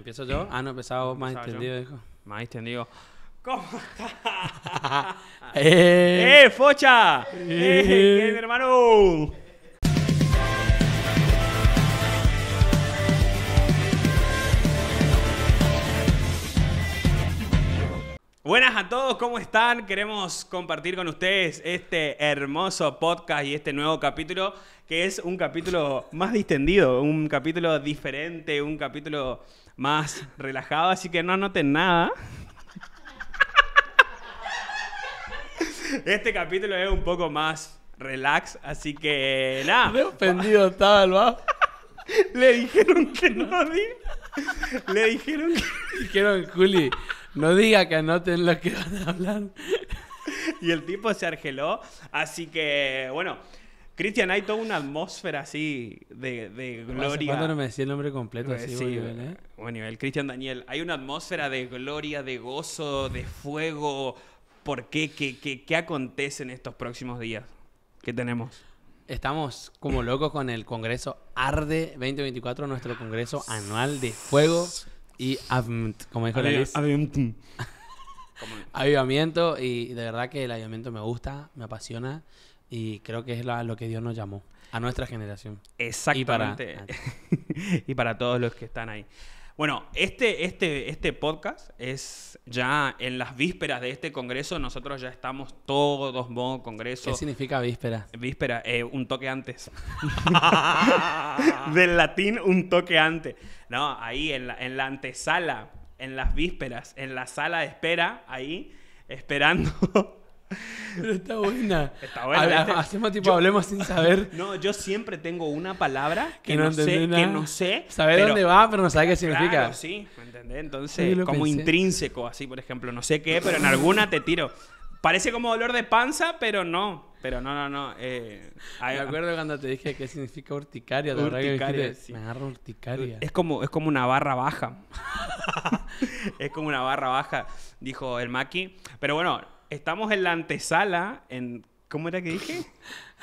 Empiezo yo. Ah, no, empezaba más extendido, Más extendido. ¿Cómo está? Eh. ¡Eh, focha! ¡Eh, ¡Eh, eh hermano! Buenas a todos, ¿cómo están? Queremos compartir con ustedes este hermoso podcast y este nuevo capítulo, que es un capítulo más distendido, un capítulo diferente, un capítulo más relajado, así que no anoten nada. Este capítulo es un poco más relax, así que nada. Me ofendido estaba el Le dijeron que no diga. Le dijeron que. Dijeron, Juli, no diga que anoten lo que van a hablar. Y el tipo se argeló. Así que, bueno, Cristian, hay toda una atmósfera así de, de gloria. ¿Cuándo no me decía el nombre completo así, eh, ¿eh? Bueno, nivel, Cristian Daniel. Hay una atmósfera de gloria, de gozo, de fuego. ¿Por qué? ¿Qué, qué, qué acontece en estos próximos días? ¿Qué tenemos? Estamos como locos con el Congreso Arde 2024, nuestro Congreso Anual de Fuego y como dijo Avivamiento y de verdad que el avivamiento me gusta, me apasiona. Y creo que es lo que Dios nos llamó, a nuestra generación. Exactamente. Ah, y para, todos los que están ahí. Bueno, este, este, este podcast es ya en las vísperas de este congreso. Nosotros ya estamos todos modo congreso. ¿Qué significa víspera? Víspera, eh, un toque antes. Del latín, un toque antes. No, ahí en la, en la antesala, en las vísperas, en la sala de espera, ahí esperando pero está buena. hacemos tipo, hablemos sin saber. No, yo siempre tengo una palabra que, no, sé, que no sé. Sabe dónde va, pero no sabe qué significa. Claro, sí, ¿me entendés? Entonces, como intrínseco, así, por ejemplo, no sé qué, pero en alguna te tiro. Parece como dolor de panza, pero no. Pero no, no, no. Eh, me acuerdo cuando te dije qué significa urticaria. De urticaria, sí. Me agarro urticaria. Es como, es como una barra baja. es como una barra baja, dijo el Maki. Pero bueno, estamos en la antesala, en... ¿Cómo era que dije?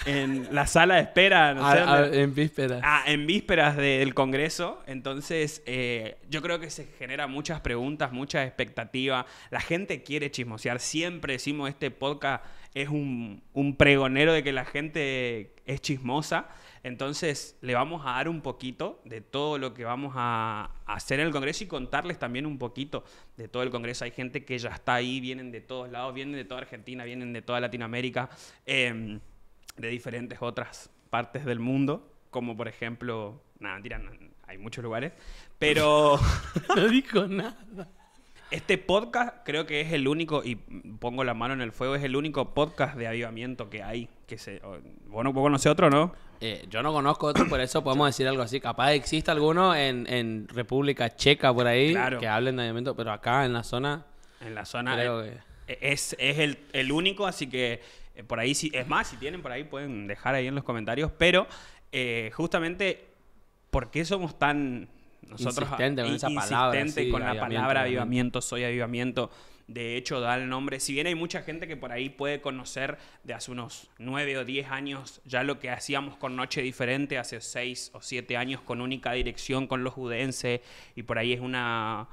en la sala de espera. No sé ah, ah, en vísperas. Ah, en vísperas del Congreso. Entonces, eh, yo creo que se genera muchas preguntas, muchas expectativas. La gente quiere chismosear. Siempre decimos, este podcast es un, un pregonero de que la gente es chismosa. Entonces, le vamos a dar un poquito de todo lo que vamos a hacer en el Congreso y contarles también un poquito de todo el Congreso. Hay gente que ya está ahí, vienen de todos lados, vienen de toda Argentina, vienen de toda Latinoamérica, em, de diferentes otras partes del mundo, como por ejemplo, nada, tiran, hay muchos lugares, pero... no dijo nada. Este podcast creo que es el único, y pongo la mano en el fuego, es el único podcast de avivamiento que hay que se, vos no conocés otro, ¿no? Eh, yo no conozco otro, por eso podemos decir algo así. Capaz exista alguno en, en República Checa por ahí que hablen de avivamiento. pero acá en la zona. En la zona es, es, el, único, así que eh, por ahí, si, es más, si tienen por ahí pueden dejar ahí en los comentarios, pero eh, justamente, ¿por qué somos tan nosotros insistente con esa con la palabra avivamiento, soy avivamiento? de hecho da el nombre, si bien hay mucha gente que por ahí puede conocer de hace unos nueve o diez años ya lo que hacíamos con Noche Diferente, hace seis o siete años con única dirección con los judenses, y por ahí es una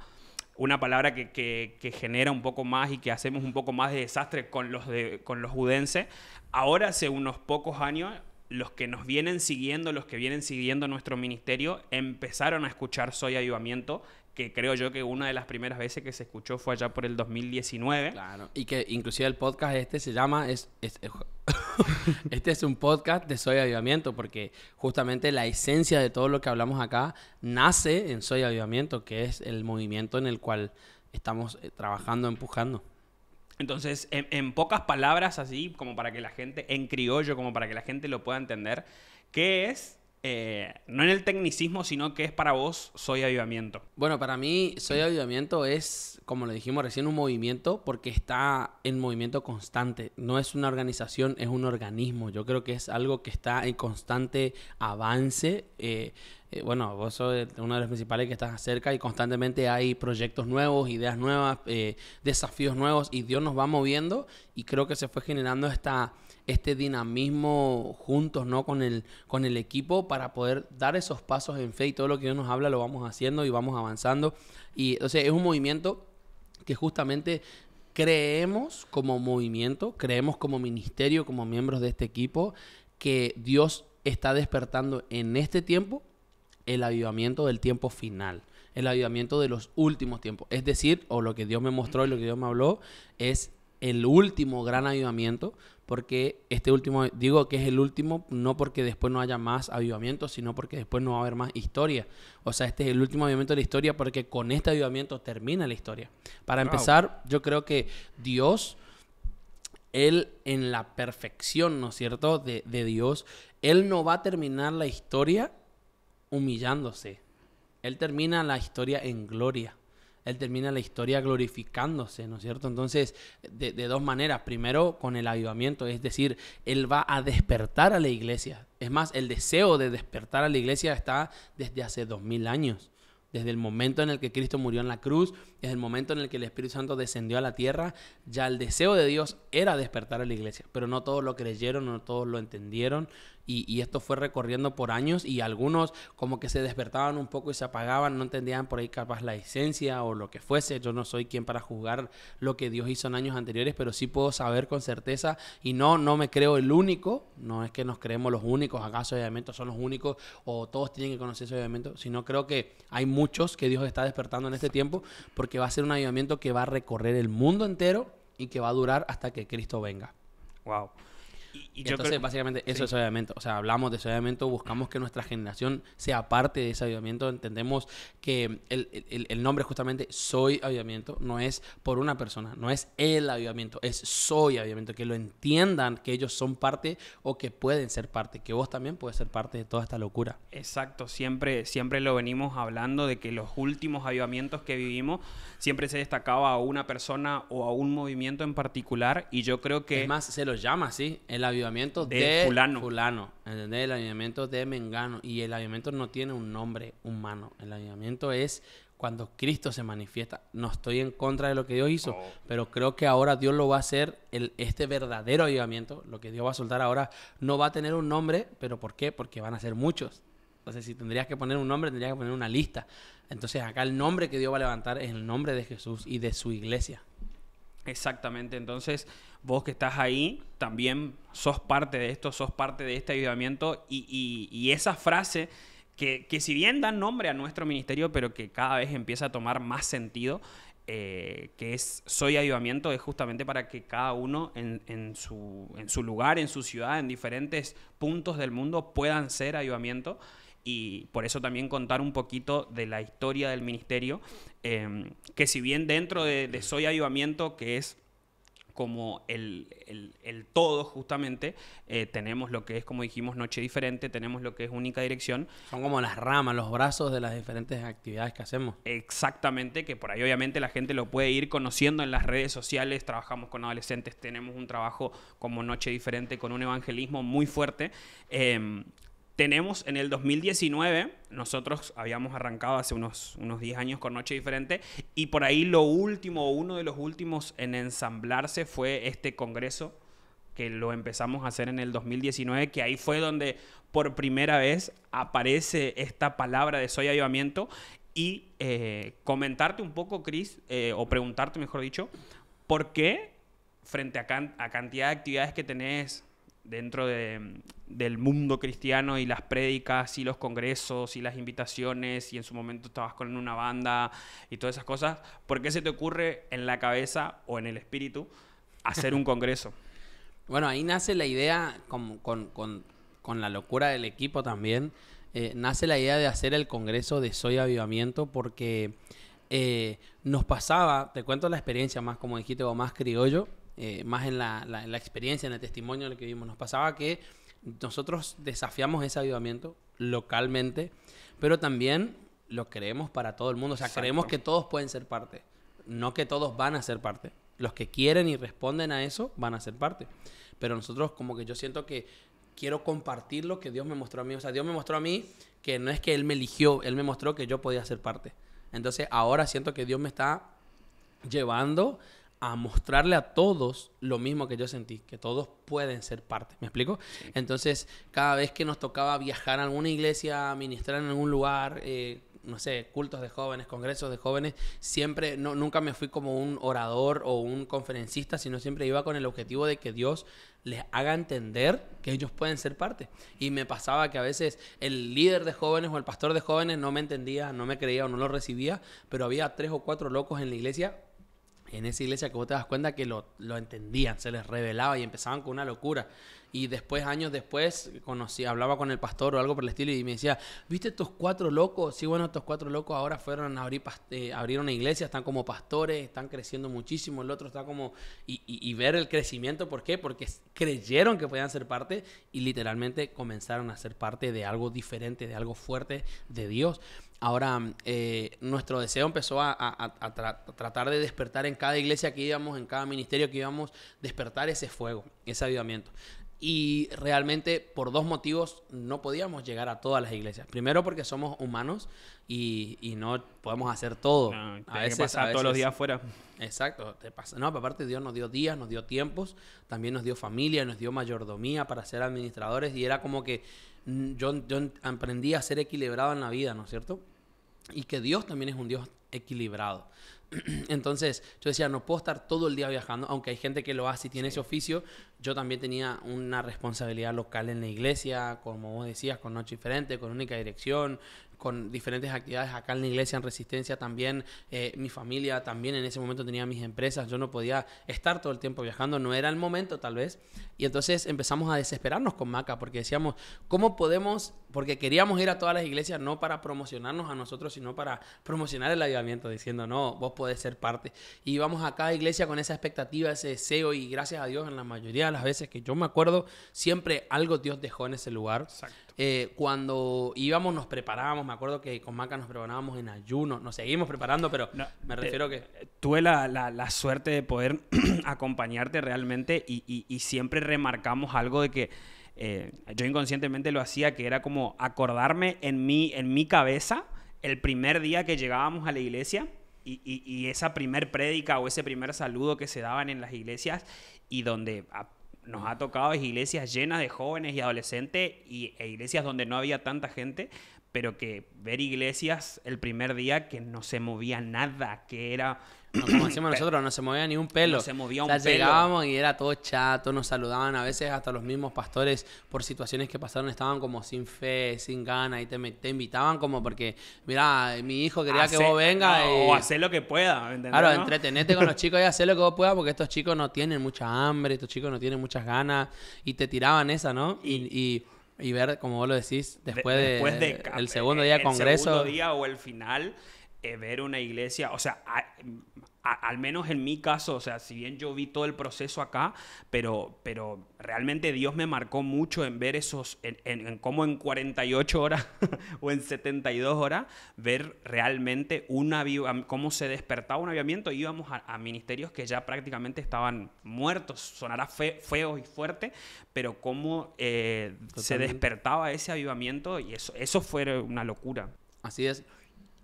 una palabra que, genera un poco más y que hacemos un poco más de desastre con los, de, con los judenses. Ahora, hace unos pocos años, los que nos vienen siguiendo, los que vienen siguiendo nuestro ministerio, empezaron a escuchar Soy Avivamiento que creo yo que una de las primeras veces que se escuchó fue allá por el 2019. Claro, y que inclusive el podcast este se llama... Es, este es un podcast de Soy Avivamiento porque justamente la esencia de todo lo que hablamos acá nace en Soy Avivamiento, que es el movimiento en el cual estamos eh, trabajando, empujando. Entonces, en, en pocas palabras así, como para que la gente, en criollo, como para que la gente lo pueda entender, ¿qué es eh, no en el tecnicismo, sino que es para vos Soy Avivamiento. Bueno, para mí Soy Avivamiento es, como le dijimos recién, un movimiento porque está en movimiento constante. No es una organización, es un organismo. Yo creo que es algo que está en constante avance. Eh, eh, bueno, vos sos uno de los principales que estás cerca y constantemente hay proyectos nuevos, ideas nuevas, eh, desafíos nuevos y Dios nos va moviendo y creo que se fue generando esta, este dinamismo juntos, ¿no? Con el, con el equipo para poder dar esos pasos en fe y todo lo que Dios nos habla lo vamos haciendo y vamos avanzando. Y, entonces es un movimiento que justamente creemos como movimiento, creemos como ministerio, como miembros de este equipo, que Dios está despertando en este tiempo el avivamiento del tiempo final, el avivamiento de los últimos tiempos. Es decir, o lo que Dios me mostró y lo que Dios me habló, es el último gran avivamiento, porque este último, digo que es el último, no porque después no haya más avivamiento, sino porque después no va a haber más historia. O sea, este es el último avivamiento de la historia porque con este avivamiento termina la historia. Para empezar, yo creo que Dios, Él en la perfección, ¿no es cierto?, de, de Dios, Él no va a terminar la historia humillándose. Él termina la historia en gloria. Él termina la historia glorificándose, ¿no es cierto? Entonces, de, dos maneras. Primero, con el avivamiento, es decir, Él va a despertar a la iglesia. Es más, el deseo de despertar a la iglesia está desde hace dos mil años. Desde el momento en el que Cristo murió en la cruz, desde el momento en el que el Espíritu Santo descendió a la tierra, ya el deseo de Dios era despertar a la iglesia, pero no todos lo creyeron, no todos lo entendieron, y, esto fue recorriendo por años y algunos como que se despertaban un poco y se apagaban, no entendían por ahí capaz la esencia o lo que fuese. Yo no soy quien para juzgar lo que Dios hizo en años anteriores, pero sí puedo saber con certeza y no, no me creo el único, no es que nos creemos los únicos, acaso obviamente son los únicos o todos tienen que conocer ese obviamente, sino creo que hay muchos que Dios está despertando en este tiempo porque que va a ser un avivamiento que va a recorrer el mundo entero y que va a durar hasta que Cristo venga. Wow. Entonces, básicamente, eso es avivamiento. O sea, hablamos de avivamiento, buscamos que nuestra generación sea parte de ese avivamiento. Entendemos que el, nombre justamente Soy Avivamiento no es por una persona, no es el avivamiento, es Soy Avivamiento. Que lo entiendan que ellos son parte o que pueden ser parte, que vos también puedes ser parte de toda esta locura. Exacto, siempre, siempre lo venimos hablando de que los últimos avivamientos que vivimos siempre se destacaba a una persona o a un movimiento en particular. Y yo creo que. además más, se lo llama así, el avivamiento de, fulano. fulano. El avivamiento de Mengano. Y el avivamiento no tiene un nombre humano. El avivamiento es cuando Cristo se manifiesta. No estoy en contra de lo que Dios hizo, oh. pero creo que ahora Dios lo va a hacer, el, este verdadero avivamiento, lo que Dios va a soltar ahora, no va a tener un nombre, pero ¿por qué? Porque van a ser muchos. Entonces, si tendrías que poner un nombre, tendrías que poner una lista. Entonces, acá el nombre que Dios va a levantar es el nombre de Jesús y de su iglesia. Exactamente, entonces vos que estás ahí también sos parte de esto, sos parte de este ayudamiento y, esa frase que, si bien da nombre a nuestro ministerio, pero que cada vez empieza a tomar más sentido, eh, que es Soy Ayudamiento, es justamente para que cada uno en, su, en su lugar, en su ciudad, en diferentes puntos del mundo puedan ser ayudamiento y por eso también contar un poquito de la historia del ministerio, em, que si bien dentro de, Soy Avivamiento, que es como el, todo justamente, eh, tenemos lo que es, como dijimos, Noche Diferente, tenemos lo que es Única Dirección. Son como las ramas, los brazos de las diferentes actividades que hacemos. Exactamente, que por ahí obviamente la gente lo puede ir conociendo en las redes sociales, trabajamos con adolescentes, tenemos un trabajo como Noche Diferente con un evangelismo muy fuerte. Em, tenemos en el 2019, nosotros habíamos arrancado hace unos, unos 10 años con Noche Diferente, y por ahí lo último, uno de los últimos en ensamblarse fue este congreso que lo empezamos a hacer en el 2019, que ahí fue donde por primera vez aparece esta palabra de soy avivamiento. Y eh, comentarte un poco, Cris, eh, o preguntarte, mejor dicho, por qué frente a, a cantidad de actividades que tenés dentro del mundo cristiano y las prédicas y los congresos y las invitaciones y en su momento estabas con una banda y todas esas cosas, ¿por qué se te ocurre en la cabeza o en el espíritu hacer un congreso? bueno, ahí nace la idea con, la locura del equipo también. Eh, nace la idea de hacer el congreso de Soy Avivamiento porque eh, nos pasaba, te cuento la experiencia más, como dijiste, o más criollo, eh, más en la, experiencia, en el testimonio que vimos, nos pasaba que nosotros desafiamos ese avivamiento localmente, pero también lo creemos para todo el mundo, o sea, creemos que todos pueden ser parte, no que todos van a ser parte. Los que quieren y responden a eso van a ser parte. Pero nosotros como que yo siento que quiero compartir lo que Dios me mostró a mí. O sea, Dios me mostró a mí que no es que Él me eligió, Él me mostró que yo podía ser parte. Entonces ahora siento que Dios me está llevando a mostrarle a todos lo mismo que yo sentí, que todos pueden ser parte. ¿Me explico? Entonces, cada vez que nos tocaba viajar a alguna iglesia, ministrar en algún lugar, eh, no sé, cultos de jóvenes, congresos de jóvenes, siempre, no, nunca me fui como un orador o un conferencista, sino siempre iba con el objetivo de que Dios les haga entender que ellos pueden ser parte. Y me pasaba que a veces el líder de jóvenes o el pastor de jóvenes no me entendía, no me creía o no lo recibía, pero había tres o cuatro locos en la iglesia en esa iglesia que vos te das cuenta que lo, entendían, se les revelaba y empezaban con una locura. Y después, años después, conocí, hablaba con el pastor o algo por el estilo y me decía, ¿viste estos cuatro locos? Sí, bueno, estos cuatro locos ahora fueron a abrir eh, abrieron una iglesia, están como pastores, están creciendo muchísimo, el otro está como... Y, y ver el crecimiento, ¿por qué? Porque creyeron que podían ser parte y literalmente comenzaron a ser parte de algo diferente, de algo fuerte de Dios. Ahora, eh, nuestro deseo empezó a, tratar de despertar en cada iglesia que íbamos, en cada ministerio que íbamos, despertar ese fuego, ese avivamiento. Y realmente por dos motivos no podíamos llegar a todas las iglesias. Primero porque somos humanos y, no podemos hacer todo. Ah, a veces, todos los días fuera. Exacto. No, aparte Dios nos dio días, nos dio tiempos, también nos dio familia, nos dio mayordomía para ser administradores y era como que mm, yo, yo aprendí a ser equilibrado en la vida, ¿no es cierto? y que Dios también es un Dios equilibrado. Entonces, yo decía, no puedo estar todo el día viajando, aunque hay gente que lo hace y tiene ese oficio. Yo también tenía una responsabilidad local en la iglesia, como vos decías, con Noche Diferente, con Única Dirección, con diferentes actividades acá en la iglesia, en Resistencia también. Eh, mi familia también en ese momento tenía mis empresas. Yo no podía estar todo el tiempo viajando, no era el momento tal vez. Y entonces empezamos a desesperarnos con Maca porque decíamos, ¿cómo podemos porque queríamos ir a todas las iglesias no para promocionarnos a nosotros, sino para promocionar el avivamiento, diciendo, no, vos podés ser parte. Y íbamos a cada iglesia con esa expectativa, ese deseo, y gracias a Dios en la mayoría de las veces que yo me acuerdo, siempre algo Dios dejó en ese lugar. Eh, cuando íbamos nos preparábamos, me acuerdo que con Maca nos preparábamos en ayuno, nos seguimos preparando, pero me eh, refiero a que... Tuve la, suerte de poder acompañarte realmente y, y siempre remarcamos algo de que eh, yo inconscientemente lo hacía, que era como acordarme en mi, en mi cabeza el primer día que llegábamos a la iglesia y, esa primer prédica o ese primer saludo que se daban en las iglesias y donde ah, nos ha tocado es iglesias llenas de jóvenes y adolescentes y, e iglesias donde no había tanta gente, pero que ver iglesias el primer día que no se movía nada, que era como decimos nosotros, no se movía ni un pelo. se movía un Llegábamos y era todo chato, nos saludaban. A veces hasta los mismos pastores, por situaciones que pasaron, estaban como sin fe, sin ganas y te, invitaban como porque, mira, mi hijo quería que vos vengas. O hacer lo que pueda, ¿entendés? Claro, entretenete con los chicos y hacer lo que vos puedas porque estos chicos no tienen mucha hambre, estos chicos no tienen muchas ganas y te tiraban esa, ¿no? y, y ver, como vos lo decís, después, del segundo eh, día de congreso. El segundo día o el final, eh, ver una iglesia, o sea, ah, al menos en mi caso, o sea, si bien yo vi todo el proceso acá, pero, pero realmente Dios me marcó mucho en ver esos, en, en, cómo en 48 horas o en 72 horas, ver realmente una cómo se despertaba un avivamiento. Íbamos a, ministerios que ya prácticamente estaban muertos, sonará feo y fuerte, pero cómo eh, se despertaba ese avivamiento y eso, eso fue una locura. Así es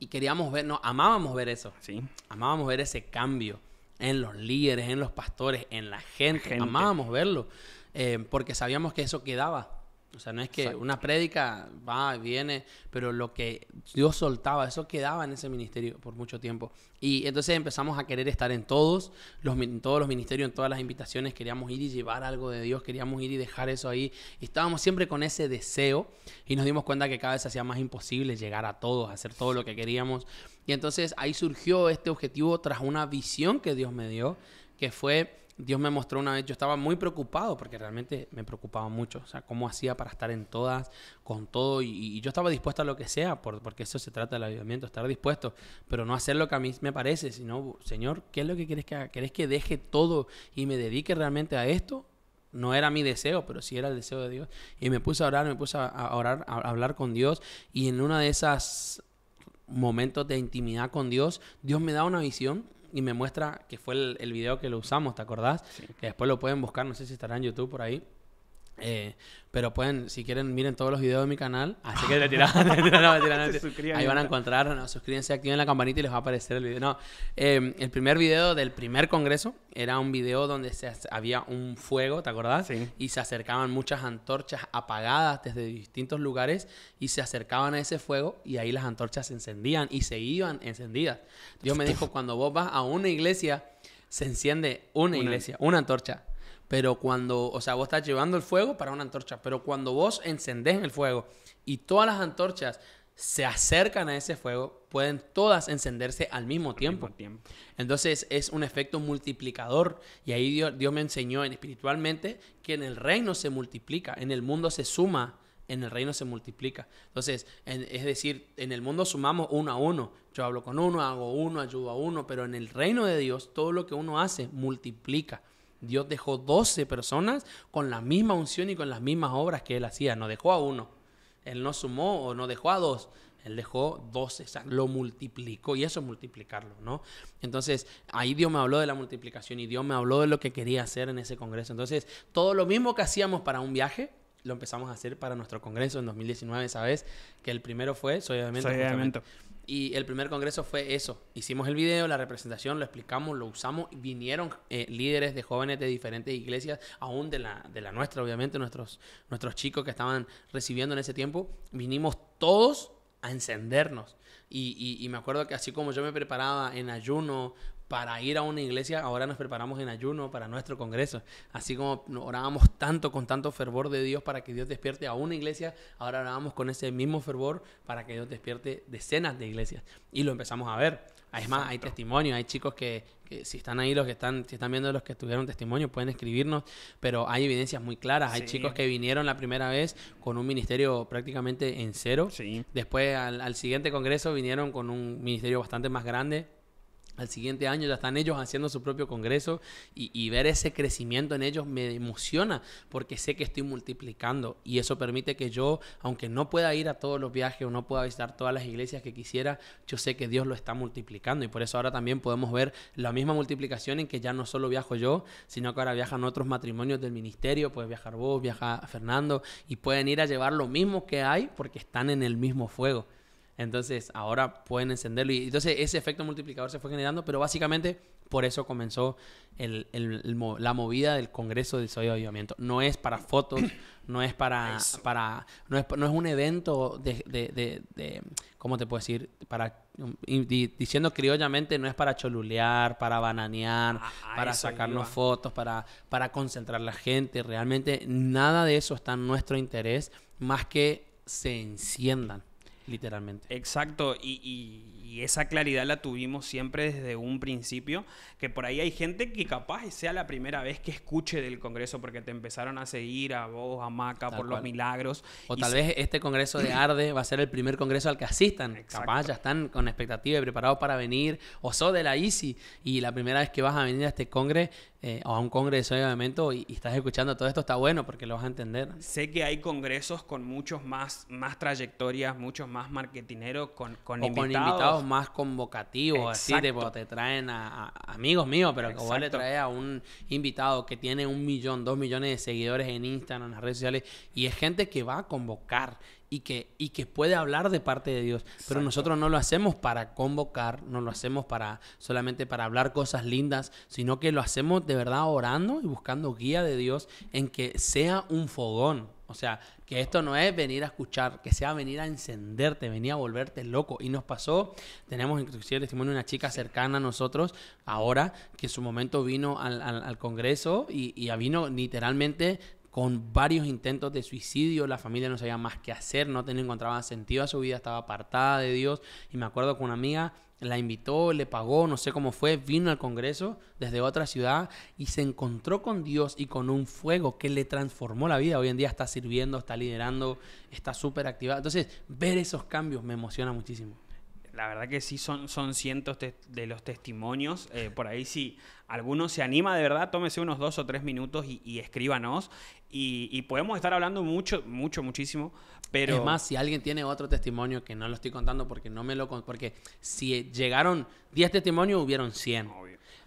y queríamos ver, no, amábamos ver eso. Sí. Amábamos ver ese cambio en los líderes, en los pastores, en la gente. Amábamos verlo eh, porque sabíamos que eso quedaba. O sea, no es que una prédica va y viene, pero lo que Dios soltaba, eso quedaba en ese ministerio por mucho tiempo. Y entonces empezamos a querer estar en todos, los, en todos los ministerios, en todas las invitaciones, queríamos ir y llevar algo de Dios, queríamos ir y dejar eso ahí. Y estábamos siempre con ese deseo y nos dimos cuenta que cada vez hacía más imposible llegar a todos, hacer todo lo que queríamos. Y entonces ahí surgió este objetivo tras una visión que Dios me dio, que fue Dios me mostró una vez, yo estaba muy preocupado porque realmente me preocupaba mucho, o sea, cómo hacía para estar en todas, con todo, y, yo estaba dispuesto a lo que sea, porque eso se trata del avivamiento, estar dispuesto, pero no hacer lo que a mí me parece, sino, Señor, ¿qué es lo que quieres que haga? ¿Quieres que deje todo y me dedique realmente a esto? No era mi deseo, pero sí era el deseo de Dios. Y me puse a orar, me puse a orar, a hablar con Dios, y en una de esas momentos de intimidad con Dios, Dios me da una visión y me muestra que fue el, video que lo usamos, ¿te acordás? Que después lo pueden buscar, no sé si estará en YouTube por ahí. Eh, pero pueden, si quieren, miren todos los videos de mi canal. Así que le tiran, a Ahí van a encontrar, suscríbanse, activen la campanita y les va a aparecer el video. No, em, el primer video del primer congreso era un video donde se, había un fuego, ¿te acordás? Y se acercaban muchas antorchas apagadas desde distintos lugares y se acercaban a ese fuego y ahí las antorchas se encendían y se iban encendidas. Dios me dijo, cuando vos vas a una iglesia, se enciende una. iglesia, una antorcha pero cuando, o sea, vos estás llevando el fuego para una antorcha, pero cuando vos encendés el fuego y todas las antorchas se acercan a ese fuego, pueden todas encenderse al mismo, tiempo. Entonces es un efecto multiplicador. Y ahí Dios, me enseñó en, espiritualmente que en el reino se multiplica, en el mundo se suma, en el reino se multiplica. Entonces, es decir, en el mundo sumamos uno a uno. Yo hablo con uno, hago uno, ayudo a uno, pero en el reino de Dios todo lo que uno hace multiplica. Dios dejó 12 personas con la misma unción y con las mismas obras que él hacía. No dejó a uno. Él no sumó o no dejó a dos. Él dejó 12, lo multiplicó y eso es multiplicarlo, ¿no? Entonces, ahí Dios me habló de la multiplicación y Dios me habló de lo que quería hacer en ese congreso. Entonces, todo lo mismo que hacíamos para un viaje, lo empezamos a hacer para nuestro congreso en 2019, ¿sabes? Que el primero fue Soy de y el primer congreso fue eso. Hicimos el video, la representación, lo explicamos, lo usamos. Vinieron eh, líderes de jóvenes de diferentes iglesias, aún de la, de la nuestra, obviamente, nuestros, nuestros chicos que estaban recibiendo en ese tiempo. Vinimos todos a encendernos. y, y, me acuerdo que así como yo me preparaba en ayuno para ir a una iglesia, ahora nos preparamos en ayuno para nuestro congreso. Así como orábamos tanto, con tanto fervor de Dios para que Dios despierte a una iglesia, ahora orábamos con ese mismo fervor para que Dios despierte decenas de iglesias. Y lo empezamos a ver. Es más, hay testimonio, hay chicos que, si están ahí, los que están, si están viendo los que tuvieron testimonio, pueden escribirnos, pero hay evidencias muy claras. Hay chicos que vinieron la primera vez con un ministerio prácticamente en cero. Después al siguiente congreso vinieron con un ministerio bastante más grande al siguiente año ya están ellos haciendo su propio congreso y, ver ese crecimiento en ellos me emociona porque sé que estoy multiplicando y eso permite que yo, aunque no pueda ir a todos los viajes o no pueda visitar todas las iglesias que quisiera, yo sé que Dios lo está multiplicando y por eso ahora también podemos ver la misma multiplicación en que ya no solo viajo yo, sino que ahora viajan otros matrimonios del ministerio, puede viajar vos, viaja Fernando y pueden ir a llevar lo mismo que hay porque están en el mismo fuego. Entonces ahora pueden encenderlo. Y entonces ese efecto multiplicador se fue generando, pero básicamente por eso comenzó la movida del Congreso del soyo de Avivamiento. No es para fotos, no es para... para no, es, no es un evento de, de, de, ¿Cómo te puedo decir? Para, um, diciendo criollamente, no es para cholulear, para bananear, para sacarnos fotos, para, para concentrar la gente. Realmente nada de eso está en nuestro interés más que se enciendan Literalmente. Exacto, y, esa claridad la tuvimos siempre desde un principio, que por ahí hay gente que capaz sea la primera vez que escuche del Congreso, porque te empezaron a seguir a vos, a Maca, por los milagros. O tal vez este Congreso de Arde va a ser el primer Congreso al que asistan. Capaz ya están con expectativa y preparados para venir, o sos de la ICI, y la primera vez que vas a venir a este Congreso eh, o a un congreso de evento y, estás escuchando todo esto, está bueno porque lo vas a entender. Sé que hay congresos con muchos más, más trayectorias, muchos más marketineros, con, con invitados. más convocativos, así, te traen a, amigos míos, pero igual le trae a un invitado que tiene un millón, dos millones de seguidores en Instagram, en las redes sociales, y es gente que va a convocar y que, y que puede hablar de parte de Dios. Pero nosotros no lo hacemos para convocar, no lo hacemos para solamente para hablar cosas lindas, sino que lo hacemos de verdad orando y buscando guía de Dios en que sea un fogón. O sea, que esto no es venir a escuchar, que sea venir a encenderte, venir a volverte loco. Y nos pasó, tenemos inclusive el testimonio de una chica cercana a nosotros, ahora, que en su momento vino al, Congreso y, y vino literalmente con varios intentos de suicidio, la familia no sabía más qué hacer, no tenía, encontraba sentido a su vida, estaba apartada de Dios. Y me acuerdo que una amiga la invitó, le pagó, no sé cómo fue, vino al Congreso desde otra ciudad y se encontró con Dios y con un fuego que le transformó la vida. Hoy en día está sirviendo, está liderando, está súper activada. Entonces, ver esos cambios me emociona muchísimo la verdad que sí son, son cientos de los testimonios. Eh, por ahí si alguno se anima de verdad, tómese unos dos o tres minutos y, y escríbanos. Y, podemos estar hablando mucho, mucho, muchísimo, pero... Es más, si alguien tiene otro testimonio que no lo estoy contando porque no me lo... Porque si llegaron 10 testimonios, hubieron 100.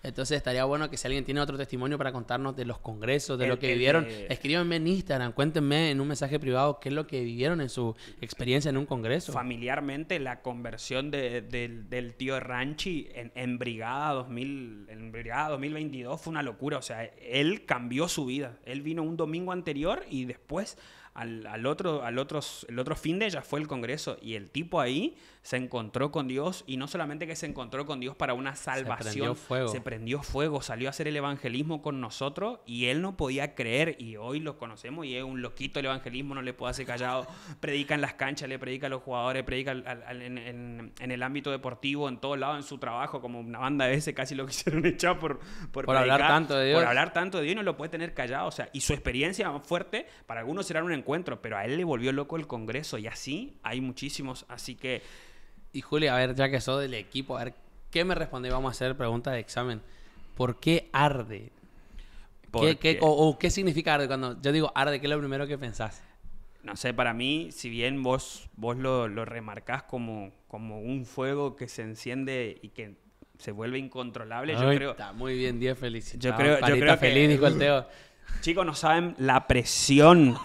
Entonces estaría bueno que si alguien tiene otro testimonio para contarnos de los congresos, de lo que vivieron, escríbanme en Instagram, cuéntenme en un mensaje privado qué es lo que vivieron en su experiencia en un congreso. Familiarmente, la conversión del tío Ranchi en, Brigada 2000, en Brigada 2022 fue una locura. O sea, él cambió su vida. Él vino un domingo anterior y después al, otro, al otro, el otro fin de ella fue el congreso y el tipo ahí se encontró con Dios y no solamente que se encontró con Dios para una salvación, se prendió fuego, salió a hacer el evangelismo con nosotros y él no podía creer y hoy los conocemos y es un loquito el evangelismo, no le puede hacer callado, predica en las canchas, le predica a los jugadores, predica en, el ámbito deportivo, en todos lados, en su trabajo, como una banda de veces casi lo quisieron echar por, por, hablar tanto de Dios. Por hablar tanto de Dios no lo puede tener callado, o sea, y su experiencia fuerte, para algunos será un encuentro, pero a él le volvió loco el Congreso y así hay muchísimos, así que... Y Julio, a ver, ya que sos del equipo, a ver, ¿qué me responde? Vamos a hacer pregunta de examen. ¿Por qué arde? ¿Qué, o, qué significa arde? Cuando yo digo arde, ¿qué es lo primero que pensás? No sé, para mí, si bien vos, vos lo, lo remarcás como, como un fuego que se enciende y que se vuelve incontrolable, yo creo... Está muy bien, Diego. feliz. Yo creo, yo creo feliz, que... Teo. Chicos, no saben la presión.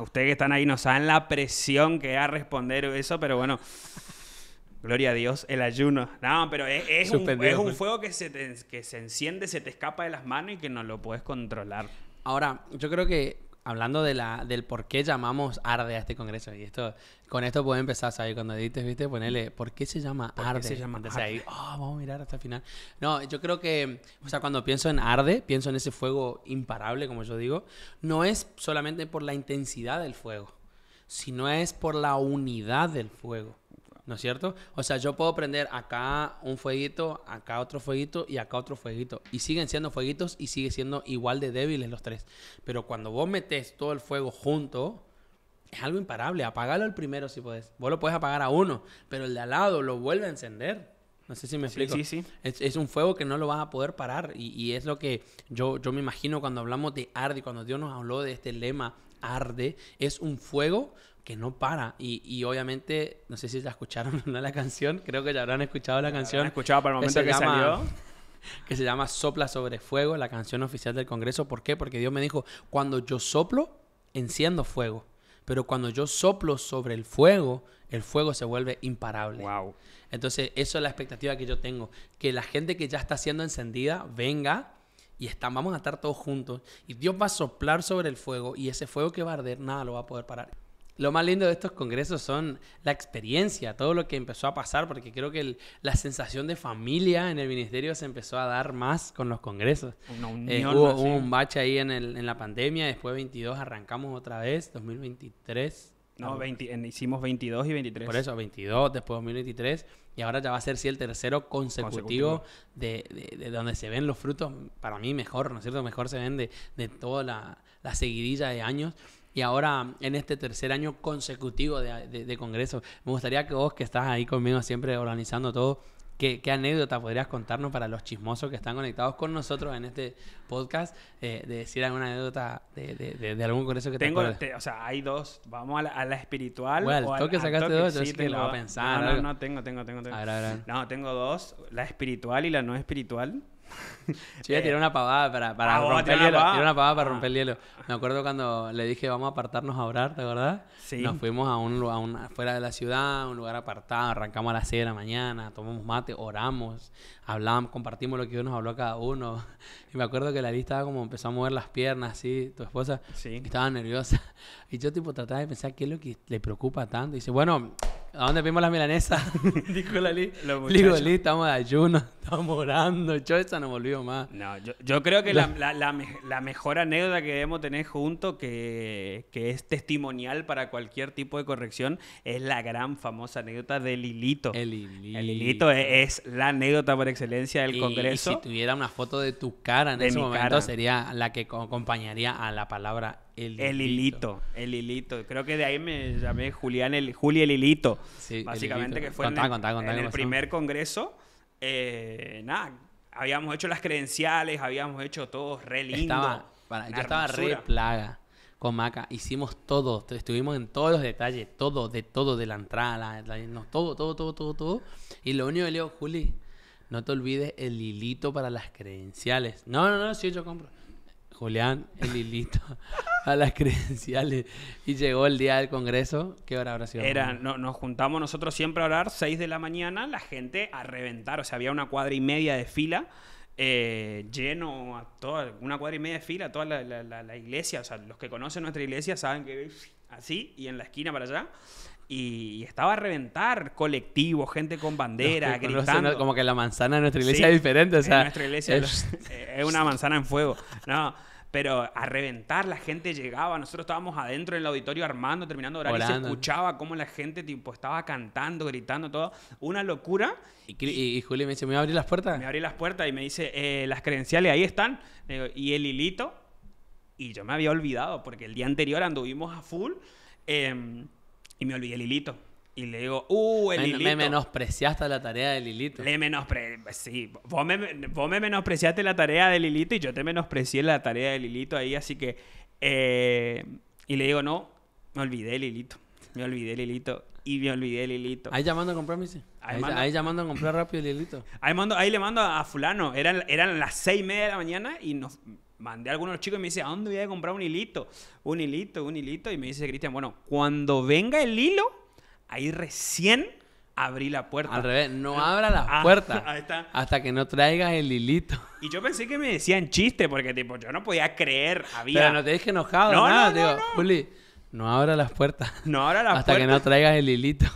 ustedes que están ahí no saben la presión que da responder eso, pero bueno, Gloria a Dios, el ayuno. No, pero es, un, pues. fuego que se, enciende, se te escapa de las manos y que no lo puedes controlar. Ahora, yo creo que hablando del por qué llamamos ARDE a este congreso, y esto, con esto puedo empezar, ¿sabes? Cuando edites, viste, ponele, ¿por qué se llama ARDE? se llama ARDE? Ah, vamos a mirar hasta el final. No, yo creo que, o sea, cuando pienso en ARDE, pienso en ese fuego imparable, como yo digo, no es solamente por la intensidad del fuego, sino es por la unidad del fuego. ¿No es cierto? O sea, yo puedo prender acá un fueguito, acá otro fueguito y acá otro fueguito. Y siguen siendo fueguitos y sigue siendo igual de débiles los tres. Pero cuando vos metes todo el fuego junto, es algo imparable. Apagalo el primero si puedes. Vos lo puedes apagar a uno, pero el de al lado lo vuelve a encender. No sé si me explico. Es, un fuego que no lo vas a poder parar. Y, es lo que yo, yo me imagino cuando hablamos de arde, cuando Dios nos habló de este lema arde, es un fuego que no para. Y, y, obviamente, no sé si ya escucharon la canción, creo que ya habrán escuchado la, canción. escuchado para el momento que, Que se llama Sopla sobre Fuego, la canción oficial del Congreso. ¿Por qué? Porque Dios me dijo, cuando yo soplo, enciendo fuego. Pero cuando yo soplo sobre el fuego, el fuego se vuelve imparable. Wow. Entonces, eso es la expectativa que yo tengo. Que la gente que ya está siendo encendida venga y vamos a estar todos juntos. Y Dios va a soplar sobre el fuego y ese fuego que va a arder, nada lo va a poder parar. Lo más lindo de estos congresos son la experiencia, todo lo que empezó a pasar, porque creo que la sensación de familia en el ministerio se empezó a dar más con los congresos. Eh, hubo, un bache ahí en, la pandemia, después 22 arrancamos otra vez, 2023. No, hicimos 22 y 23. Por eso, 22, después 2023. Y ahora ya va a ser, si el tercero consecutivo, De, donde se ven los frutos, para mí, mejor, ¿no es cierto? Mejor se ven de, toda la, la seguidilla de años y ahora en este tercer año consecutivo de, Congreso. Me gustaría que vos, que estás ahí conmigo siempre organizando todo, ¿qué, anécdota podrías contarnos para los chismosos que están conectados con nosotros en este podcast? Eh, de decir alguna anécdota de, algún congreso que tengo. o sea, hay dos. Vamos a la, espiritual. Bueno, o toque sacaste dos, yo sí, que lo va a No, no, no, tengo, tengo, tengo. tengo. No, tengo dos: la espiritual y la no espiritual yo tiene una pavada para, para romper el hielo. Una pavada para romper el ah. hielo. Me acuerdo cuando le dije, vamos a apartarnos a orar, ¿te verdad? Sí. Nos fuimos a un lugar fuera de la ciudad, un lugar apartado, arrancamos a las 6 de la mañana, tomamos mate, oramos, hablamos, compartimos lo que Dios nos habló a cada uno. Y me acuerdo que la lista como empezó a mover las piernas, sí. tu esposa, sí. estaba nerviosa. Y yo, tipo, trataba de pensar qué es lo que le preocupa tanto. Y dice, bueno, ¿a dónde vimos las milanesas? Dijo la Li. Digo, estamos de ayuno, estamos orando. Yo esa no me más. No, yo, creo que la, mejor anécdota que debemos tener juntos, que, es testimonial para cualquier tipo de corrección, es la gran famosa anécdota de Lilito. El Lilito es, la anécdota por excelencia del Congreso. si tuviera una foto de tu cara en de ese momento, sería la que acompañaría a la palabra el, hilito. El hilito. Creo que de ahí me llamé Julián el, Juli el hilito. básicamente, que fue en, el, primer congreso. Eh, nada, habíamos hecho las credenciales, habíamos hecho todo re lindo. Estaba, yo estaba re plaga con Maca. Hicimos todo, estuvimos en todos los detalles, todo, de todo, de la entrada, no, todo, todo, todo, todo, todo. Y lo único que le digo, Juli, no te olvides el hilito para las credenciales. No, no, no, sí, yo compro. Julián, el hilito a las credenciales. Y llegó el día del Congreso. ¿Qué hora habrá sido? Era, nos juntamos nosotros siempre a orar, 6 de la mañana, la gente a reventar. O sea, había una cuadra y media de fila. Eh, lleno a toda una cuadra y media de fila, toda la, iglesia, o sea, los que conocen nuestra iglesia saben que así y en la esquina para allá. Y, estaba a reventar colectivos, gente con bandera, gritando. como que la manzana de nuestra iglesia es diferente, o sea. nuestra iglesia es... es una manzana en fuego. No, pero a reventar, la gente llegaba, nosotros estábamos adentro en el auditorio armando, terminando de orar, y se escuchaba cómo la gente tipo, estaba cantando, gritando, todo, una locura. Y, y, Julio me dice, ¿me abrí las puertas? Me abrí las puertas y me dice, eh, las credenciales ahí están, y el hilito, y yo me había olvidado, porque el día anterior anduvimos a full, em, y me olvidé el hilito. Y le digo, uh, el me, Lilito. Me menospreciaste la tarea del Lilito. Le menospre... Sí, vos me, menospreciaste la tarea del Lilito y yo te menosprecié la tarea del Lilito ahí, así que... Eh, y le digo, no, me olvidé Lilito. Me olvidé Lilito. Y me olvidé Lilito. Ahí llamando a comprar, dice Ahí, llamando a comprar rápido Lilito. Ahí, mando, ahí le mando a fulano. Eran, eran las seis y media de la mañana y nos mandé a algunos chicos y me dice, ¿a dónde voy a comprar un hilito? Un hilito, un hilito. Y me dice Cristian, bueno, cuando venga el hilo Ahí recién abrí la puerta. Al revés, no ah, abra la ah, puerta. Hasta que no traigas el hilito. Y yo pensé que me decían chiste, porque tipo, yo no podía creer. Había... Pero no te dejes enojado, nada, digo, Juli, no abra las puertas. No abra las hasta Hasta que no traigas el hilito.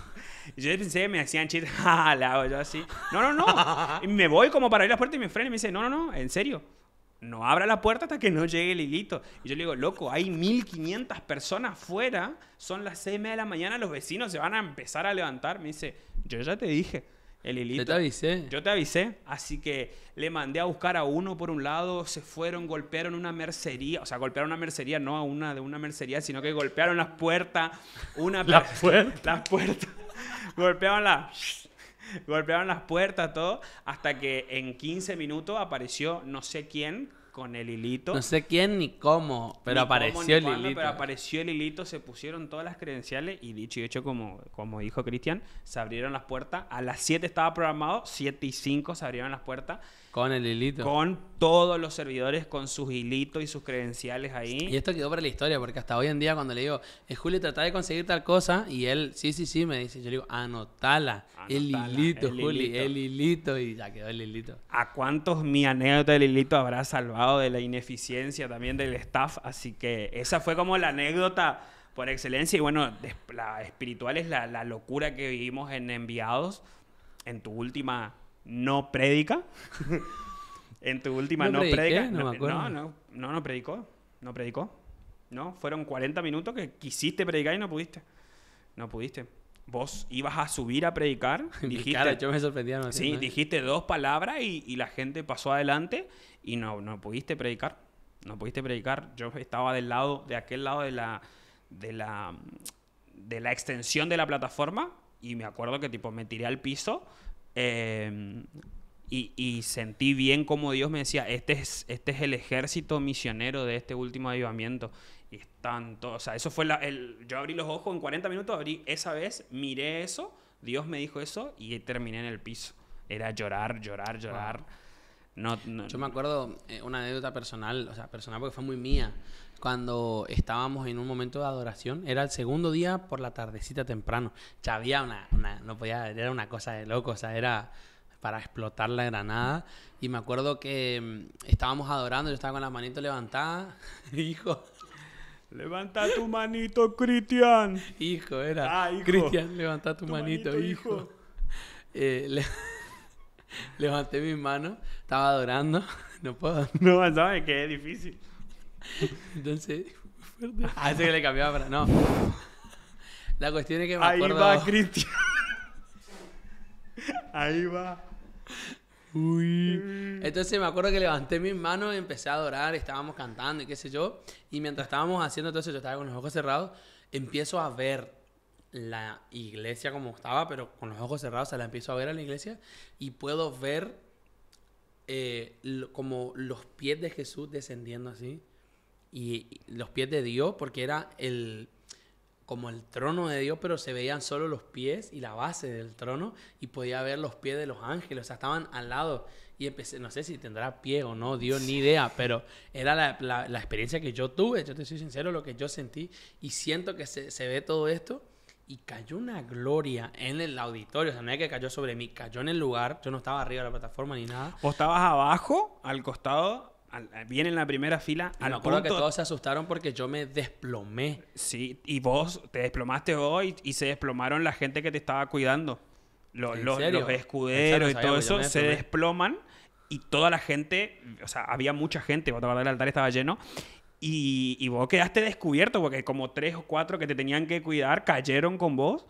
Yo pensé que me hacían chiste, hago yo así. No, no, no. me voy como para abrir la puerta y me frena y me dice, no, no, no, en serio no abra la puerta hasta que no llegue el hilito. Y yo le digo, loco, hay 1500 personas afuera, son las 6 de la mañana, los vecinos se van a empezar a levantar. Me dice, yo ya te dije, el hilito. Yo te avisé. Yo te avisé, así que le mandé a buscar a uno por un lado, se fueron, golpearon una mercería, o sea, golpearon una mercería, no a una de una mercería, sino que golpearon las puertas, una... las puertas. las puertas. golpearon las golpearon las puertas, todo, hasta que en 15 minutos apareció no sé quién con el hilito. No sé quién ni cómo, pero apareció el hilito. Pero apareció el hilito, se pusieron todas las credenciales y dicho y hecho, como, como dijo Cristian, se abrieron las puertas. A las 7 estaba programado, 7 y 5 se abrieron las puertas. Con el hilito. Con todos los servidores, con sus hilitos y sus credenciales ahí. Y esto quedó para la historia, porque hasta hoy en día cuando le digo, es eh, Julio, trata de conseguir tal cosa, y él, sí, sí, sí, me dice, yo le digo, anotala, el hilito, Juli, el hilito, y ya quedó el hilito. ¿A cuántos mi anécdota del hilito habrá salvado de la ineficiencia también del staff? Así que esa fue como la anécdota por excelencia, y bueno, la espiritual es la, la locura que vivimos en Enviados, en tu última no predica. en tu última no, predica. No, no, no, no, predicó. No predicó. No, fueron 40 minutos que quisiste predicar y no pudiste. No pudiste. Vos ibas a subir a predicar. dijiste, yo me sí, dijiste dos palabras y, la gente pasó adelante y no, no pudiste predicar. No pudiste predicar. Yo estaba del lado, de aquel lado de la, de la, de la extensión de la plataforma y me acuerdo que tipo me tiré al piso Em, y, sentí bien como Dios me decía, este es, este es el ejército misionero de este último avivamiento. Y están todos, o sea, eso fue la, el, yo abrí los ojos en 40 minutos, abrí esa vez, miré eso, Dios me dijo eso y terminé en el piso. Era llorar, llorar, llorar. No, yo me acuerdo eh, una anécdota personal, o sea, personal porque fue muy mía cuando estábamos en un momento de adoración, era el segundo día por la tardecita temprano. Ya había una, no podía, era una cosa de loco, o sea, era para explotar la granada. Y me acuerdo que mm, estábamos adorando, yo estaba con la manito levantada, hijo. Levanta tu manito, Cristian. Hijo, era. Ah, Cristian, levanta tu, manito, hijo. Eh, levanté mi manos, estaba adorando. No puedo. No, sabes que es difícil. Entonces, fuerte. Ah, ese que le cambiaba para. No. La cuestión es que me Ahí acuerdo... va, Cristian. Ahí va. Uy. Mm. Entonces me acuerdo que levanté mi manos y empecé a adorar, estábamos cantando y qué sé yo. Y mientras estábamos haciendo todo eso, yo estaba con los ojos cerrados, empiezo a ver la iglesia como estaba, pero con los ojos cerrados, o la empiezo a ver a la iglesia y puedo ver eh, como los pies de Jesús descendiendo así y los pies de Dios, porque era el como el trono de Dios, pero se veían solo los pies y la base del trono y podía ver los pies de los ángeles, o sea, estaban al lado y empecé, no sé si tendrá pie o no, Dios ni idea, pero era la, la, experiencia que yo tuve, yo te soy sincero, lo que yo sentí y siento que se, se ve todo esto y cayó una gloria en el auditorio, o sea, no es que cayó sobre mí, cayó en el lugar, yo no estaba arriba de la plataforma ni nada. ¿O estabas abajo, al costado? Eh, viene en la primera fila. Al me acuerdo que todos se asustaron porque yo me desplomé. Sí, y vos te desplomaste hoy y se desplomaron la gente que te estaba cuidando. Los, escuderos y todo eso se desploman y toda la gente, o sea, había mucha gente, el altar estaba lleno. Y, vos quedaste descubierto porque como tres o cuatro que te tenían que cuidar cayeron con vos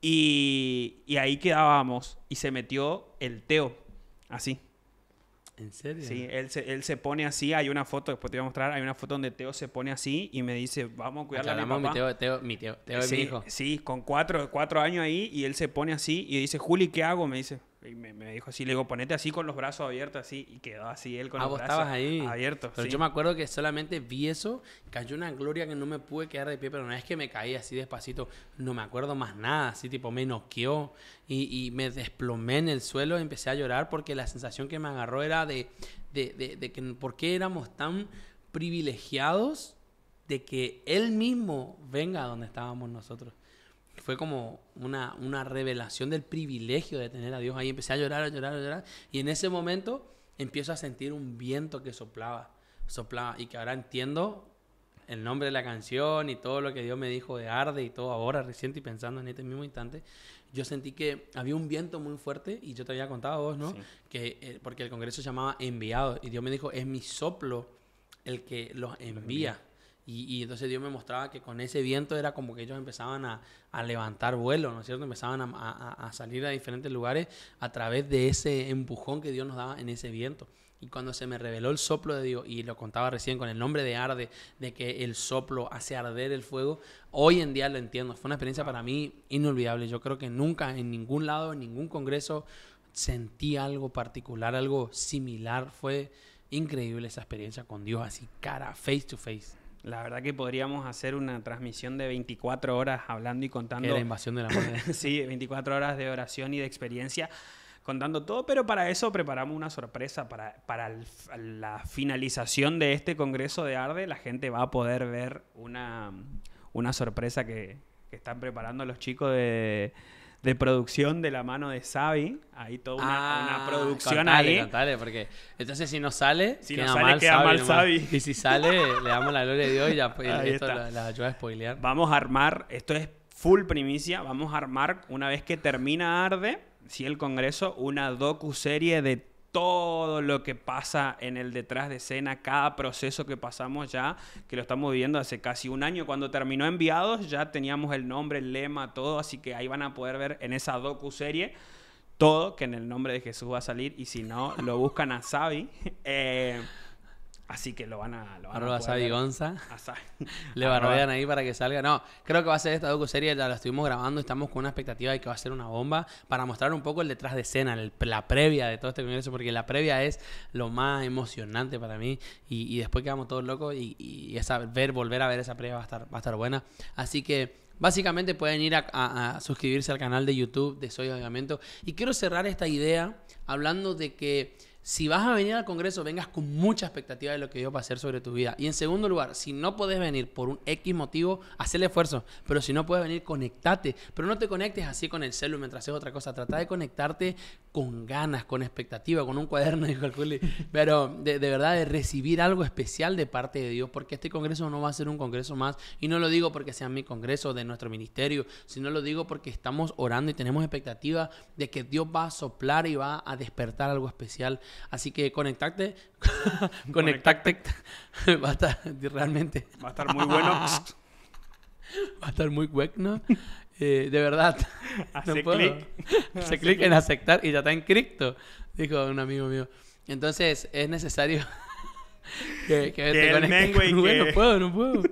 y, y ahí quedábamos y se metió el Teo, así. ¿En serio? Sí, él se, él se pone así. Hay una foto, después te voy a mostrar. Hay una foto donde Teo se pone así y me dice, vamos a cuidar a mi Mi Teo, Teo, mi Teo, Teo mi hijo. Sí, con cuatro, cuatro años ahí y él se pone así y dice, Juli, ¿qué hago? Me dice, y me, dijo así, le digo, ponete así con los brazos abiertos, así, y quedó así él con ah, los brazos ahí. abiertos. Pero yo me acuerdo que solamente vi eso, cayó una gloria que no me pude quedar de pie, pero no es que me caí así despacito, no me acuerdo más nada, así tipo me noqueó y, me desplomé en el suelo, y empecé a llorar porque la sensación que me agarró era de, que por qué éramos tan privilegiados de que él mismo venga a donde estábamos nosotros fue como una, una revelación del privilegio de tener a Dios ahí. Empecé a llorar, a llorar, a llorar. Y en ese momento empiezo a sentir un viento que soplaba, soplaba. Y que ahora entiendo el nombre de la canción y todo lo que Dios me dijo de Arde y todo ahora reciente y pensando en este mismo instante, yo sentí que había un viento muy fuerte y yo te había contado a vos, ¿no? Que, eh, porque el Congreso se llamaba enviado y Dios me dijo, es mi soplo el que los envía. Y, entonces Dios me mostraba que con ese viento era como que ellos empezaban a, levantar vuelo, ¿no es cierto? Empezaban a, a, salir a diferentes lugares a través de ese empujón que Dios nos daba en ese viento. Y cuando se me reveló el soplo de Dios, y lo contaba recién con el nombre de arde, de que el soplo hace arder el fuego, hoy en día lo entiendo. Fue una experiencia para mí inolvidable. Yo creo que nunca, en ningún lado, en ningún congreso, sentí algo particular, algo similar. Fue increíble esa experiencia con Dios, así cara, face to face. La verdad que podríamos hacer una transmisión de 24 horas hablando y contando. la invasión de la moneda. sí, 24 horas de oración y de experiencia contando todo, pero para eso preparamos una sorpresa para, para la finalización de este congreso de ARDE. La gente va a poder ver una, una sorpresa que, que están preparando los chicos de de producción de la mano de Xavi. Ahí toda una, una ah, producción ahí. porque entonces si no sale, si no sale, queda mal Y si sale, le damos la gloria de Dios y ya esto La, ayuda spoilear. Vamos a armar, esto es full primicia, vamos a armar una vez que termina Arde, si el Congreso, una docu-serie de todo lo que pasa en el detrás de escena, cada proceso que pasamos ya, que lo estamos viviendo hace casi un año. Cuando terminó Enviados ya teníamos el nombre, el lema, todo, así que ahí van a poder ver en esa docu-serie todo que en el nombre de Jesús va a salir y si no, lo buscan a Xavi. Eh, Así que lo van a. Lo a Gonza. Le barrodean ahí para que salga. No, creo que va a ser esta docu-serie, la, la, estuvimos grabando, estamos con una expectativa de que va a ser una bomba para mostrar un poco el detrás de escena, la previa de todo este congreso. porque la previa es lo más emocionante para mí y, después quedamos todos locos y, esa, volver a ver esa previa va a estar, va a estar buena. Así que. Básicamente pueden ir a, suscribirse al canal de YouTube de Soy Agamento. Y quiero cerrar esta idea hablando de que si vas a venir al Congreso, vengas con mucha expectativa de lo que Dios va a hacer sobre tu vida. Y en segundo lugar, si no puedes venir por un X motivo, haz el esfuerzo. Pero si no puedes venir, conectate. Pero no te conectes así con el celular mientras haces otra cosa. Trata de conectarte con ganas, con expectativa, con un cuaderno, y el Pero de, de, verdad, de recibir algo especial de parte de Dios. Porque este Congreso no va a ser un Congreso más. Y no lo digo porque sea mi Congreso de nuestro ministerio, sino lo digo porque estamos orando y tenemos expectativa de que Dios va a soplar y va a despertar algo especial Así que conectarte, conectarte, va a estar realmente. Va a estar muy bueno. va a estar muy bueno. Eh, de verdad. Hace no clic. clic en aceptar y ya está en cripto, dijo un amigo mío. Entonces es necesario que, que, que te conectes. no puedo, no puedo.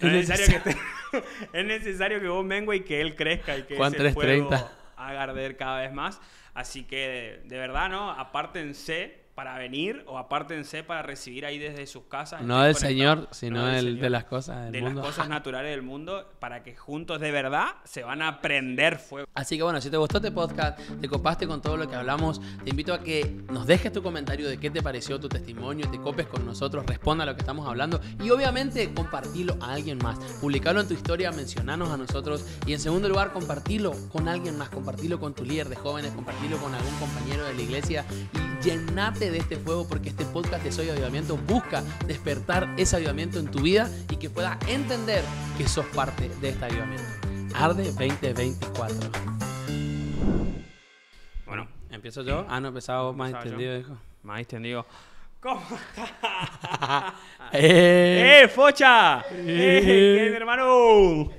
es, necesario te... es, necesario que vos, Mengüey, que él crezca y que se pueda haga arder cada vez más. Así que, de verdad, ¿no? Apártense para venir o apártense para recibir ahí desde sus casas. No del Señor, sino de las cosas de las cosas naturales del mundo, para que juntos de verdad se van a prender fuego. Así que bueno, si te gustó este podcast, te copaste con todo lo que hablamos, te invito a que nos dejes tu comentario de qué te pareció tu testimonio, te copes con nosotros, responda a lo que estamos hablando y obviamente compartilo a alguien más. Publicarlo en tu historia, mencionanos a nosotros y en segundo lugar, compartilo con alguien más, compartilo con tu líder de jóvenes, compartilo con algún compañero de la iglesia y llenate de este fuego porque este podcast de Soy Avivamiento busca despertar ese avivamiento en tu vida y que puedas entender que sos parte de este avivamiento. Arde 2024. Bueno, empiezo yo. Ah, no, empezaba más extendido, hijo. Más extendido. ¿Cómo eh. ¡Eh! Focha! ¡Eh, ¡Eh, eh hermano!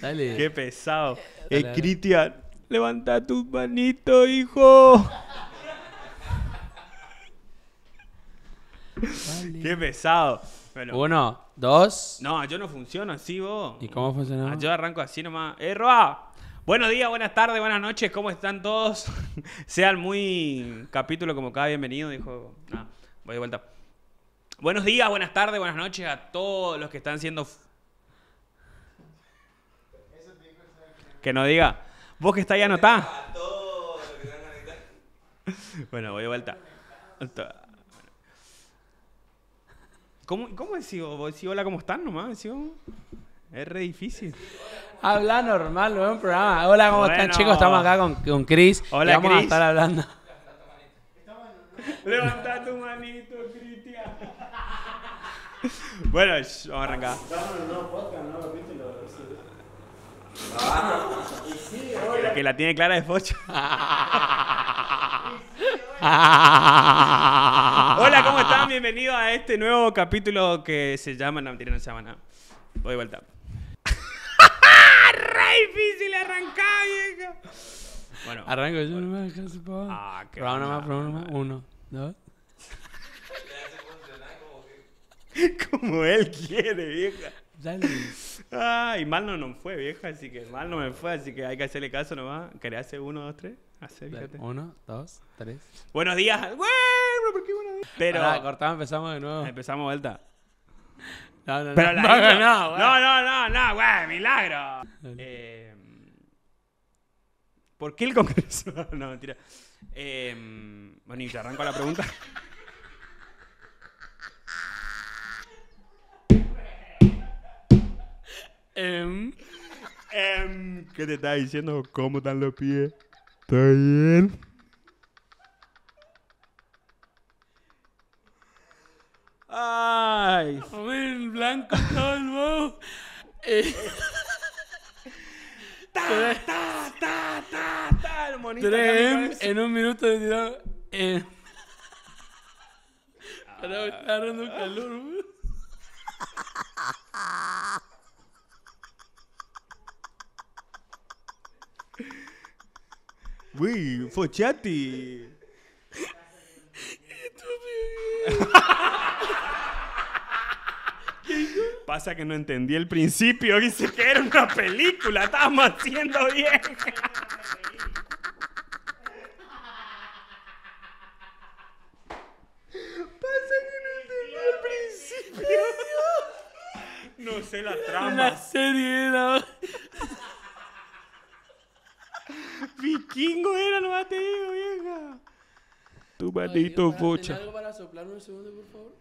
Dale. ¡Qué pesado! ¡Eh, Cristian! ¡Levanta tus manitos, hijo! Qué pesado. Bueno. Uno, dos. No, yo no funciono así vos. ¿Y cómo funciona? Ah, yo arranco así nomás. ¡Eh, Roa! Buenos días, buenas tardes, buenas noches, ¿cómo están todos? Sean muy capítulo como cada bienvenido, dijo. Ah, voy de vuelta. Buenos días, buenas tardes, buenas noches a todos los que están siendo. Que no diga. Vos que está estáis anotada. bueno, voy de vuelta. ¿Cómo, cómo decís? hola, ¿cómo están nomás? Oh, es re difícil. Habla normal, no es un programa. Hola, ¿cómo están chicos? Estamos acá con, con Chris. Hola, vamos Chris. a estar hablando. Levanta tu manito, Cristian. bueno, vamos a arrancar. Estamos en un nuevo podcast, ¿no? Que la tiene clara de focha. Hola, ¿cómo están? Bienvenido a este nuevo capítulo que se llama. No, mentira, no se llama nada. Voy de vuelta. ¡Re difícil arrancar, vieja! Bueno, Arranco yo nomás, casi Ah, qué Round nomás, prueba nomás. Uno, dos. Como él quiere, vieja. Dale. y mal no nos fue, vieja, así que mal no me fue, así que hay que hacerle caso nomás. ¿Querés hacer uno, dos, tres? fíjate. Uno, dos, tres. Buenos días. buenos días? Pero. cortamos, empezamos de nuevo. Empezamos vuelta. No, no, Pero no. La no, no, no, no, no, güey, milagro. Em, ¿Por qué el Congreso? no, mentira. Eh, bueno, y arranco la pregunta. Em. ¿Qué te estaba diciendo? ¿Cómo están los pies? Está bien. Ay. Joder, blanco todo el mundo! Eh. ¡Ta, ta, ta, ta, ta, ta, el monito. en un minuto de tirado. Eh. Ah. Pero me está dando calor, wey! Uy, fochati. Pasa que no entendí el principio. Dice que era una película. Estábamos haciendo bien. maldito bocha. algo para soplar un segundo, por favor?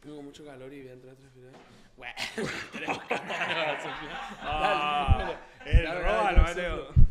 Tengo mucho calor y voy a entrar a respirar. Bueno, tenemos que a Sofía. Ah, el roba, lo